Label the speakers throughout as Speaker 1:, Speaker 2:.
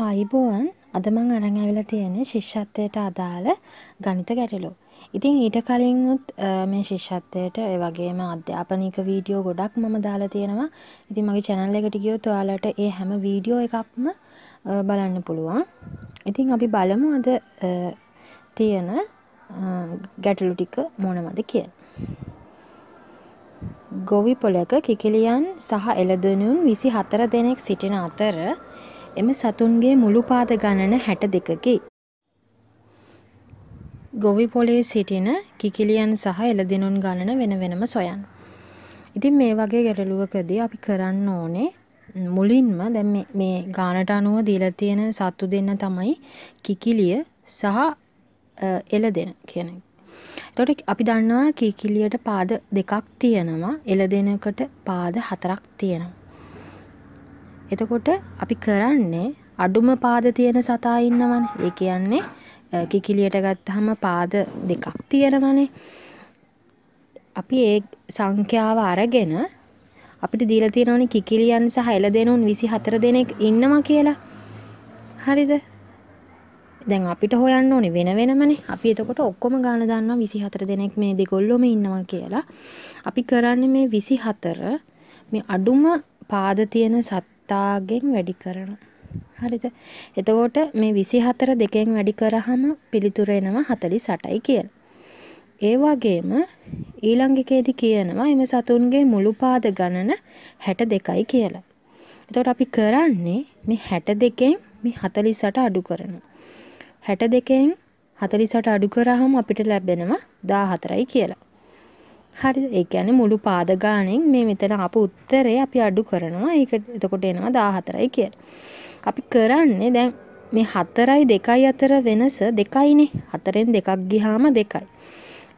Speaker 1: ආයිබෝවන් අද මං අරන් ඇවිල්ලා තියෙන්නේ ශිෂ්‍යත්වයට අදාළ ගණිත ගැටලු. ඉතින් ඊට කලිනුත් මේ ශිෂ්‍යත්වයට ඒ වගේම අධ්‍යාපනික වීඩියෝ ගොඩක් මම දාලා තියෙනවා. ඉතින් මගේ channel එකට ගියොත් ඔයාලට ඒ හැම වීඩියෝ එකක්ම බලන්න පුළුවන්. ඉතින් අපි බලමු අද තියෙන ගැටලු ටික මොනවද කියලා. ගොවි පොළක කිකිලියන් සහ එළදෙනුන් 24 දෙනෙක් සිටින අතර එම සතුන්ගේ මුළු පාද ගණන 62කි. ගොවිපොලේ සිටින කිකිලියන් සහ එළදෙනුන් ගණන වෙන වෙනම සොයන්න. ඉතින් මේ වගේ ගැටලුවකදී අපි කරන්න ඕනේ මුලින්ම දැන් මේ ගානට අනුව දීලා තියෙන සත්තු දෙන්න තමයි කිකිලිය සහ එළදෙන කියන එක. එතකොට අපි දන්නවා කිකිලියට පාද දෙකක් තියෙනවා, එළදෙනකට පාද හතරක් තියෙනවා. එතකොට අපි කරන්නේ අඩුම පාද තියෙන සතා ඉන්නවනේ. ඒ කියන්නේ කිකිලියට ගත්තාම පාද දෙකක් තියෙනවනේ. අපි ඒ සංඛ්‍යාව අරගෙන අපිට දීලා තියෙනවනේ කිකිලියන් සහ එළදෙනුන් 24 දෙනෙක් ඉන්නවා කියලා. හරිද? දැන් අපිට හොයන්න ඕනේ වෙන වෙනමනේ. අපි එතකොට ඔක්කොම ගාන දන්නවා 24 දෙනෙක් මේ දෙගොල්ලොම ඉන්නවා කියලා. අපි කරන්නේ මේ 24 මේ අඩුම පාද තියෙන සතා 7ගෙන් වැඩි කරනවා. හරිද? එතකොට මේ 24 දෙකෙන් වැඩි කරාම පිළිතුර එනවා 48යි කියලා. ඒ වගේම ඊළඟ එකේදී කියනවා එම සතුන්ගේ මුළු පාද ගණන 62යි කියලා. එතකොට අපි කරන්නේ මේ 62න් මේ 48 අඩු කරනවා. 62න් 48 අඩු කරාම අපිට ලැබෙනවා 14යි කියලා. හරි ඒ කියන්නේ මුළු පාද ගාණෙන් මේ මෙතන ආපු උත්තරේ අපි අඩු කරනවා. ඒක එතකොට එනවා 14යි කියලා. අපි කරන්නේ දැන් මේ 4යි 2යි අතර වෙනස 2යිනේ. 4ෙන් 2ක් ගියාම 2යි.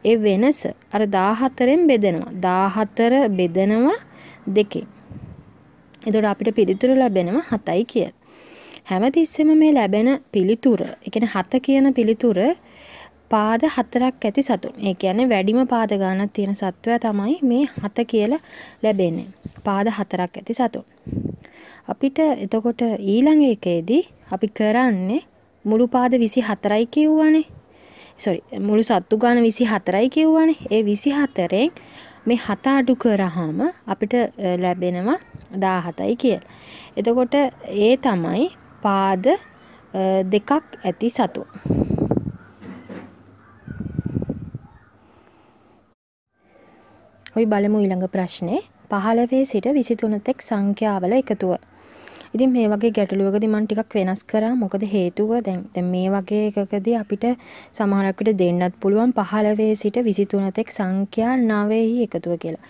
Speaker 1: ඒ වෙනස අර 14ෙන් බෙදෙනවා 14 බෙදෙනවා දෙකෙන් එතකොට අපිට පිළිතුරු ලැබෙනවා 7යි කියලා හැමතිස්සෙම මේ ලැබෙන පිළිතුර ඒ කියන්නේ 7 කියන පිළිතුර පාද හතරක් ඇති සතුන්. ඒ කියන්නේ වැඩිම පාද ගානක් තියෙන සත්වයා තමයි මේ හත කියලා ලැබෙන්නේ. පාද හතරක් ඇති සතුන්. අපිට එතකොට ඊළඟ එකේදී අපි කරන්නේ මුළු පාද 24යි කියවනේ. sorry මුළු සත්තු ගාන 24යි කියවනේ. ඒ 24ෙන් මේ හත අඩු කරාම අපිට ලැබෙනවා 17යි කියලා. එතකොට ඒ තමයි පාද දෙකක් ඇති සතුන්. අපි බලමු ඊළඟ ප්‍රශ්නේ. 15 සිට 23 තෙක් සංඛ්‍යාවල එකතුව. ඉතින් මේ වගේ ගැටලුවකදී මම ටිකක් වෙනස් කරා. මොකද හේතුව දැන් දැන් මේ වගේ එකකදී අපිට සමහරක් විට දෙන්නත් පුළුවන් 15 සිට 23 තෙක් සංඛ්‍යා 9යි එකතුව කියලා.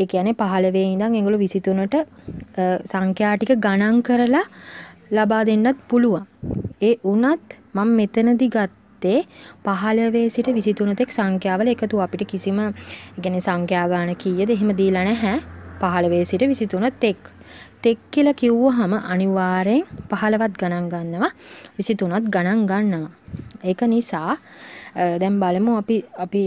Speaker 1: ඒ කියන්නේ 15 ඉඳන් ඒගොල්ලෝ 23ට සංඛ්‍යා ටික ගණන් කරලා ලබා දෙන්නත් පුළුවන්. ඒ වුණත් මම මෙතනදී ගත්ත ගත්තේ පහළවේ සිට විසිතුනතෙක් සංඛ්‍යාවල එකතු අපිට කිසිම ගැන සංඛ්‍යාගාන කීයද එහෙම දීලා නැහැ පහළවේ සිට විසිතුන තෙක් තෙක් කියලා කිව්වහම අනිවාර්යෙන් පහළවත් ගණන් ගන්නවා විසිතුනත් ගණන් ගන්නවා ඒක නිසා දැන් බලමු අපි අපි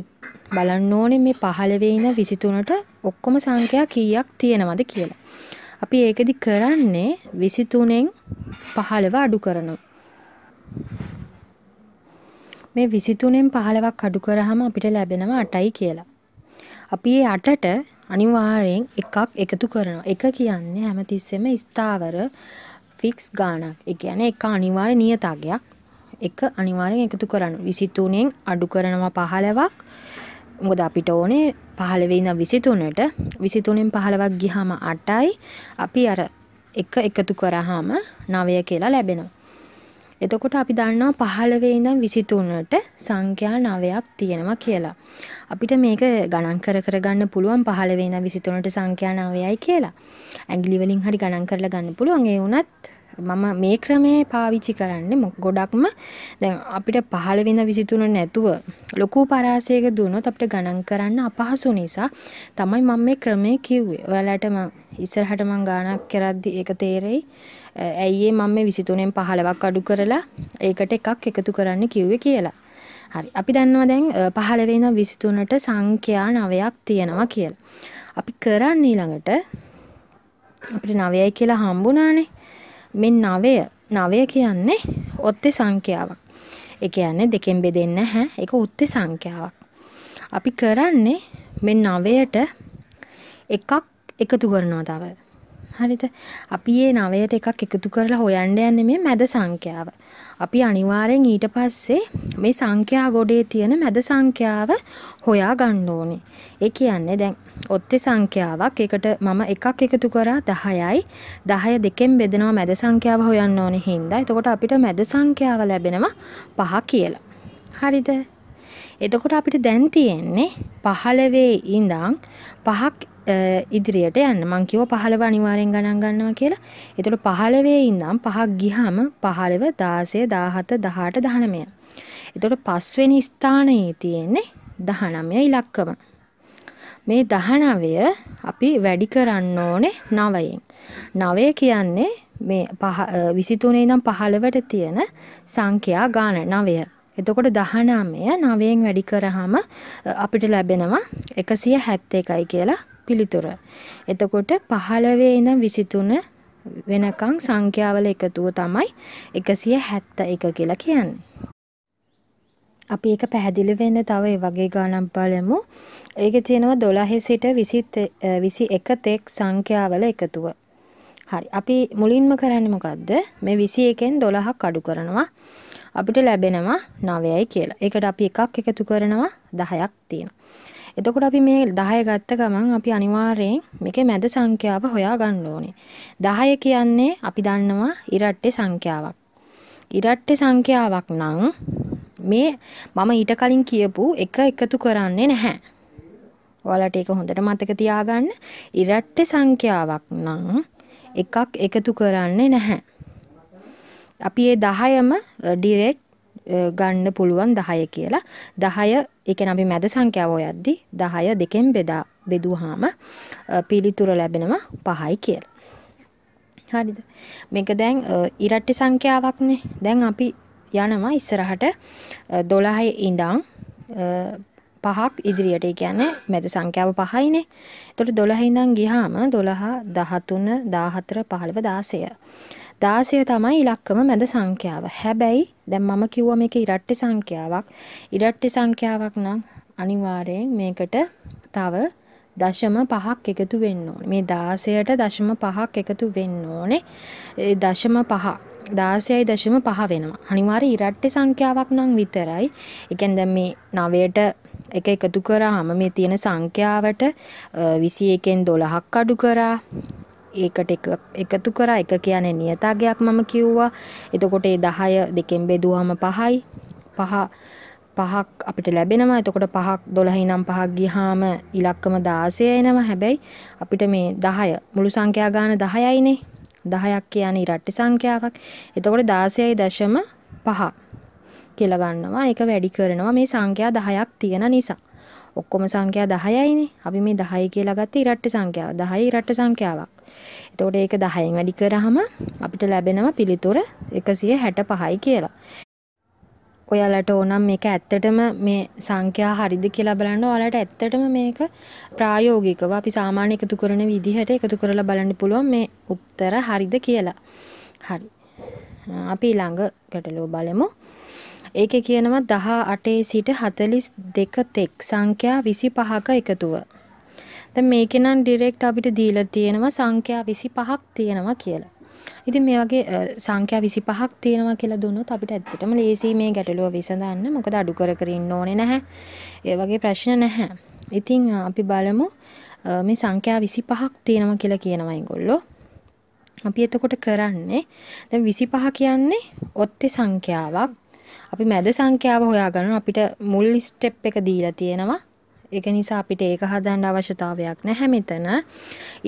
Speaker 1: බලන්න ඕනේ මේ පහළවේ ඉඳ විසිතුනට ඔක්කොම සංඛ්‍යා කීයක් තියෙනවද කියලා අපි ඒකෙදි කරන්නේ විසිතුනෙන් පහළව අඩු කරනවා මේ 23න් 15ක් අඩු කරාම අපිට ලැබෙනවා 8යි කියලා. අපි මේ 8ට අනිවාර්යෙන් එකක් එකතු කරනවා. එක කියන්නේ හැමතිස්සෙම ස්ථාවර ෆික්ස් ගාණක්. ඒ කියන්නේ එක අනිවාර්ය නියතගයක්. එක අනිවාර්යෙන් එකතු කරනවා. 23න් අඩු කරනවා 15ක්. මොකද අපිට ඕනේ 15 ඉඳන් 23ට 23න් 15ක් ගියාම 8යි. අපි අර එක එකතු කරාම 9 කියලා ලැබෙනවා. එතකොට අපි දන්නවා 15 ඉඳන් 23ට සංඛ්‍යා 9ක් තියෙනවා කියලා. අපිට මේක ගණන් කර කර ගන්න පුළුවන් 15 ඉඳන් 23ට සංඛ්‍යා 9යි කියලා. ඇඟිලි වලින් හරි ගණන් කරලා ගන්න පුළුවන්. ඒ වුණත් මම මේ ක්‍රමේ පාවිච්චි කරන්නේ ගොඩක්ම දැන් අපිට 15 වෙනි 23 නැතුව ලොකු පරාසයක දුනොත් අපිට ගණන් කරන්න අපහසු නිසා තමයි මම මේ ක්‍රමේ කිව්වේ. ඔයාලට මම ඉස්සරහට මම ගණනක් කරද්දි ඒක තේරෙයි. ඇයි මම මේ 23න් 15ක් අඩු කරලා ඒකට එකක් එකතු කරන්න කිව්වේ කියලා. හරි. අපි දන්නවා දැන් 15 වෙනි 23ට සංඛ්‍යා 9ක් තියෙනවා කියලා. අපි කරන්නේ ඊළඟට අපිට 9යි කියලා හම්බුණානේ. මේ නවය නවය කියන්නේ ඔත්තේ සංඛ්‍යාවක්. ඒ කියන්නේ දෙකෙන් බෙදෙන්නේ නැහැ. ඒක උත්තේ සංඛ්‍යාවක්. අපි කරන්නේ මේ නවයට එකක් එකතු කරනවා තව. හරිද අපි ඒ නවයට එකක් එකතු කරලා හොයන්ඩ යන්න මේ මැද සංඛ්‍යාව අපි අනිවාරයෙන් ඊට පස්සේ මේ සංඛ්‍යා ගොඩේ තියෙන මැද සංඛ්‍යාව හොයා ගණ්ඩ ඕනේ ඒ කියන්නේ දැන් ඔත්තේ සංඛ්‍යාවක් එකට මම එකක් එකතු කරා දහයයි දහය දෙකෙන් බෙදෙනවා මැද සංඛ්‍යාව හොයන්න ඕනේ හින්දා එතකොට අපිට මැද සංඛ්‍යාව ලැබෙනවා පහ කියලා හරිද එතකොට අපිට දැන් තියෙන්නේ 15 ඉඳන් 5ක් ඉදිරියට යන්න. මං කිව්වා 15 අනිවාර්යෙන් ගණන් ගන්නවා කියලා. එතකොට 15 ඉඳන් 5ක් ගිහම 15 16 17 18 19. එතකොට පස්වෙනි ස්ථානයේ තියෙන්නේ 19 ඉලක්කම. මේ 19 අපි වැඩි කරන්න ඕනේ 9ෙන්. 9 කියන්නේ මේ 23 ඉඳන් 15ට තියෙන සංඛ්‍යා ගාන 9. එතකොට 19 9න් වැඩි කරාම අපිට ලැබෙනවා 171යි කියලා පිළිතුර. එතකොට 15 ඉඳන් 23 වෙනකන් සංඛ්‍යාවල එකතුව තමයි 171 කියලා කියන්නේ. අපි ඒක පැහැදිලි වෙන්න තව ඒ වගේ ගණන් බලමු. ඒකේ තියෙනවා 12 සිට 20 21 තෙක් සංඛ්‍යාවල එකතුව. හරි. අපි මුලින්ම කරන්නේ මොකද්ද? මේ 21න් 12ක් අඩු කරනවා. අපිට ලැබෙනවා 9යි කියලා. ඒකට අපි එකක් එකතු කරනවා 10ක් තියෙනවා. එතකොට අපි මේ 10 ගත්ත ගමන් අපි අනිවාර්යෙන් මේකේ මැද සංඛ්‍යාව හොයා ගන්න ඕනේ. 10 කියන්නේ අපි දන්නවා ඉරට්ටේ සංඛ්‍යාවක්. ඉරට්ටේ සංඛ්‍යාවක් නම් මේ මම ඊට කලින් කියපු එක එකතු කරන්නේ නැහැ. ඔයාලට ඒක හොඳට මතක තියාගන්න. ඉරට්ටේ සංඛ්‍යාවක් නම් එකක් එකතු කරන්නේ නැහැ. අපි ඒ දහයම ඩිරෙක්් ගන්න පුළුවන් දහය කියලා දහය එක අපි මැද සංඛ්‍යාව යද්දි දහය දෙකෙන් බෙදා බෙදුහාම පිළිතුර ලැබෙනවා පහයි කියලා. හරිද මේක දැන් ඉරට්ටි සංඛ්‍යාවක්නේ දැන් අපි යනවා ඉස්සරහට දොළහය ඉඳං පහක් ඉදිරියට කියන්නේ මැද සංඛ්‍යාව පහයිනේ එතොට දොළහිඳං ගිහාම දොළහා දහතුන දාහතර පහළව දාසය දාසය තමයි ඉලක්කම මැද සංඛ්‍යාව. හැබැයි දැන් මම කිව්වා මේක ඉරට්ටි සංඛ්‍යාවක්. ඉරට්ටි සංඛ්‍යාවක් නම් අනිවාර්යෙන් මේකට තව දශම පහක් එකතු වෙන්න ඕනේ. මේ 16ට දශම පහක් එකතු වෙන්න ඕනේ. ඒ දශම පහ 16යි දශම පහ වෙනවා. අනිවාර්ය ඉරට්ටි සංඛ්‍යාවක් නම් විතරයි. ඒ කියන්නේ දැන් මේ 9ට එක එකතු කරාම මේ තියෙන සංඛ්‍යාවට 21න් 12ක් අඩු කරා ඒකට එකතු කරා එක කියන්නේ නියතාගයක් මම කිව්වා. එතකොට ඒ 10 දෙකෙන් බෙදුවාම 5යි. 5 පහක් අපිට ලැබෙනවා එතකොට පහක් දොළහි නම් පහක් ගිහාම ඉලක්කම දාසය එනවා හැබැයි අපිට මේ දහය මුළු සංඛ්‍යා ගාන දහයයිනේ දහයක් කියන්නේ රට්ටි සංඛ්‍යාවක් එතකොට දාසයයි දශම පහ කියලා ගන්නවා ඒක වැඩි කරනවා මේ සංඛ්‍යා දහයක් තියෙන නිසා ඔක්කොම සංඛ්‍යා දහයයිනේ අපි මේ දහය කියලා ගත්තේ ඉරට්ටි සංඛ්‍යාව දහයි ඉරට්ටි සංඛ්‍යාවක් එතකොට ඒක 10න් වැඩි කරාම අපිට ලැබෙනවා පිළිතුර 165යි කියලා. ඔයාලට ඕනම් මේක ඇත්තටම මේ සංඛ්‍යා හරිද කියලා බලන්න ඔයාලට ඇත්තටම මේක ප්‍රායෝගිකව අපි සාමාන්‍ය එකතු කරන විදිහට එකතු කරලා බලන්න පුළුවන් මේ උත්තර හරිද කියලා. හරි. අපි ඊළඟ ගැටලුව බලමු. ඒකේ කියනවා 18 සිට 42 තෙක් සංඛ්‍යා 25ක එකතුව දැන් මේකේ නම් ඩිරෙක්ට් අපිට දීලා තියෙනවා සංඛ්‍යා 25ක් තියෙනවා කියලා. ඉතින් මේ වගේ සංඛ්‍යා 25ක් තියෙනවා කියලා දුන්නොත් අපිට ඇත්තටම ලේසියි මේ ගැටලුව විසඳන්න. මොකද අඩු කර කර ඉන්න ඕනේ නැහැ. ඒ වගේ ප්‍රශ්න නැහැ. ඉතින් අපි බලමු මේ සංඛ්‍යා 25ක් තියෙනවා කියලා කියනවා ඒගොල්ලෝ. අපි එතකොට කරන්නේ දැන් 25 කියන්නේ ඔත්තේ සංඛ්‍යාවක්. අපි මැද සංඛ්‍යාව හොයාගන්න අපිට මුල් ස්ටෙප් එක දීලා තියෙනවා ඒක නිසා අපිට ඒක හදන්න අවශ්‍යතාවයක් නැහැ මෙතන.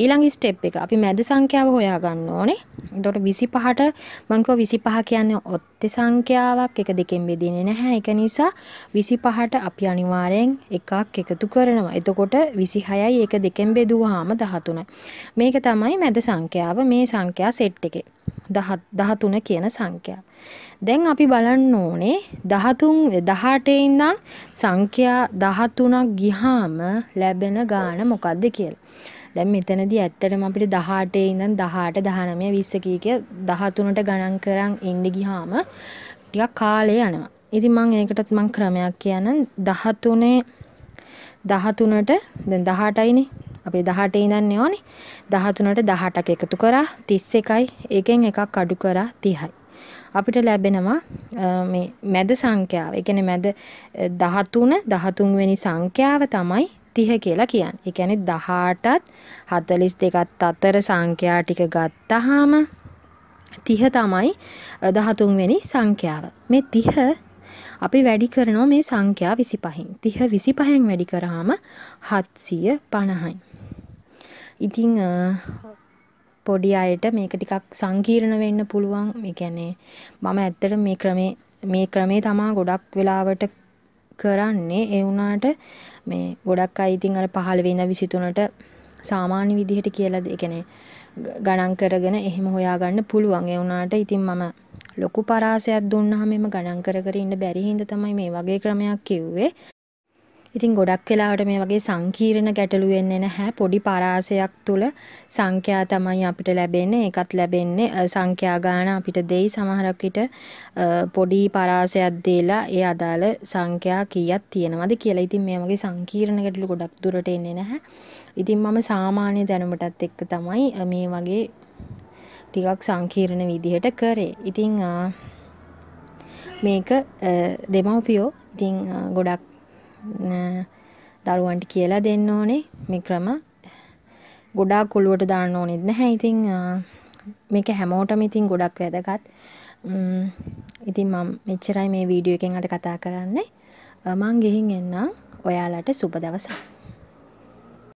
Speaker 1: ඊළඟ ස්ටෙප් එක අපි මැද සංඛ්‍යාව හොයාගන්න ඕනේ. එතකොට 25ට මම කිව්වා 25 කියන්නේ ඔත්ති සංඛ්‍යාවක්. ඒක දෙකෙන් බෙදෙන්නේ නැහැ. ඒක නිසා 25ට අපි අනිවාර්යෙන් එකක් එකතු කරනවා. එතකොට 26යි ඒක දෙකෙන් බෙදුවාම 13. මේක තමයි මැද සංඛ්‍යාව මේ සංඛ්‍යා සෙට් එකේ. දහතුන කියන සංඛ්‍යා. දැන් අපි බලන්න ඕනේ දහතුන් දහටේ ඉඳන් සංඛ්‍යා දහතුනක් ගිහාම ලැබෙන ගාන මොකක්ද කියලා. දැන් මෙතනදී ඇත්තටම අපිට 18 ඉඳන් 18 19 20 කීක 13ට ගණන් කරන් ඉන්න ගියාම ටිකක් කාලය යනවා. ඉතින් මම ඒකටත් මම ක්‍රමයක් කියන්නම් 13 13ට දැන් 18යිනේ අපි 18 ඉඳන් යෝනේ 13ට 18ක් එකතු කරා 31යි එකෙන් එකක් අඩු කරා 30යි අපිට ලැබෙනවා මේ මැද සංඛ්‍යාව. ඒ කියන්නේ මැද 13 13 වෙනි සංඛ්‍යාව තමයි 30 කියලා කියන්නේ. ඒ කියන්නේ 18ත් 42ත් අතර සංඛ්‍යා ටික ගත්තාම 30 තමයි 13 වෙනි සංඛ්‍යාව. මේ 30 අපි වැඩි කරනවා මේ සංඛ්‍යා 25න්. 30 25න් වැඩි කරාම 750යි. ඉතිං පොඩි අයට මේක ටිකක් සංකීර්ණ වෙන්න පුළුවන් මේ කියන්නේ මම ඇත්තට මේ ක්‍රමේ මේ ක්‍රමේ තමා ගොඩක් වෙලාවට කරන්නේ ඒ වුණාට මේ ගොඩක් අය ඉතින් අර 15 වෙනිදා 23ට සාමාන්‍ය විදිහට කියලා ඒ කියන්නේ ගණන් කරගෙන එහෙම හොයාගන්න පුළුවන්. ඒ වුණාට ඉතින් මම ලොකු පරාසයක් දුන්නාම එම ගණන් කර කර ඉන්න බැරි හින්දා තමයි මේ වගේ ක්‍රමයක් කිව්වේ. ඉතින් ගොඩක් වෙලාවට මේ වගේ සංකීර්ණ ගැටලු වෙන්නේ නැහැ. පොඩි පරාසයක් තුල සංඛ්‍යා තමයි අපිට ලැබෙන්නේ. ඒකත් ලැබෙන්නේ සංඛ්‍යා ගාන අපිට දෙයි සමහරක් විට පොඩි පරාසයක් දීලා ඒ අදාළ සංඛ්‍යා කීයක් තියෙනවද කියලා. ඉතින් මේ වගේ සංකීර්ණ ගැටලු ගොඩක් දුරට එන්නේ නැහැ. ඉතින් මම සාමාන්‍ය දැනුමටත් එක්ක තමයි මේ වගේ ටිකක් සංකීර්ණ විදිහට කරේ. ඉතින් මේක දෙමව්පියෝ ඉතින් ගොඩක් දරුවන්ට කියලා දෙන්න ඕනේ මේ ක්‍රම. ගොඩාක් කොළුවට දාන්න ඕනෙත් නැහැ. ඉතින් මේක හැමෝටම ඉතින් ගොඩක් වැදගත්. ඉතින් මම මෙච්චරයි මේ වීඩියෝ එකෙන් අද කතා කරන්නේ. මං ගිහින් එන්නම්. ඔයාලට සුබ දවසක්.